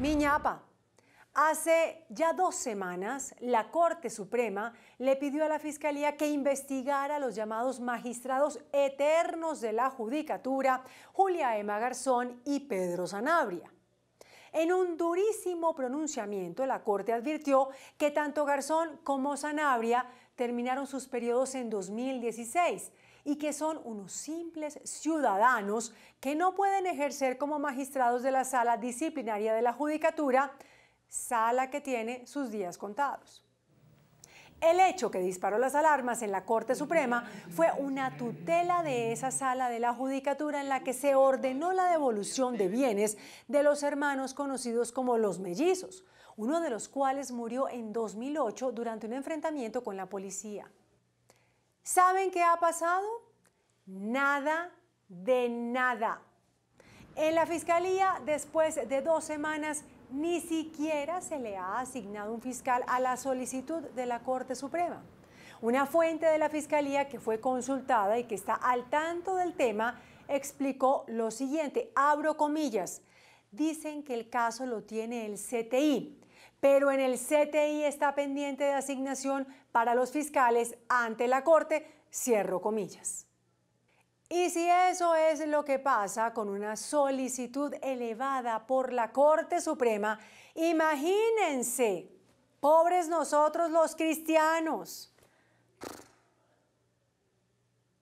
Miñapa. Hace ya dos semanas, la Corte Suprema le pidió a la Fiscalía que investigara a los llamados magistrados eternos de la Judicatura, Julia Emma Garzón y Pedro Sanabria. En un durísimo pronunciamiento, la Corte advirtió que tanto Garzón como Sanabria terminaron sus periodos en 2016 y que son unos simples ciudadanos que no pueden ejercer como magistrados de la sala disciplinaria de la judicatura, sala que tiene sus días contados. El hecho que disparó las alarmas en la Corte Suprema fue una tutela de esa sala de la Judicatura en la que se ordenó la devolución de bienes de los hermanos conocidos como los mellizos, uno de los cuales murió en 2008 durante un enfrentamiento con la policía. ¿Saben qué ha pasado? Nada de nada. En la Fiscalía, después de dos semanas, ni siquiera se le ha asignado un fiscal a la solicitud de la Corte Suprema. Una fuente de la Fiscalía que fue consultada y que está al tanto del tema explicó lo siguiente, abro comillas, dicen que el caso lo tiene el CTI, pero en el CTI está pendiente de asignación para los fiscales ante la Corte, cierro comillas. Y si eso es lo que pasa con una solicitud elevada por la Corte Suprema, imagínense, pobres nosotros los cristianos.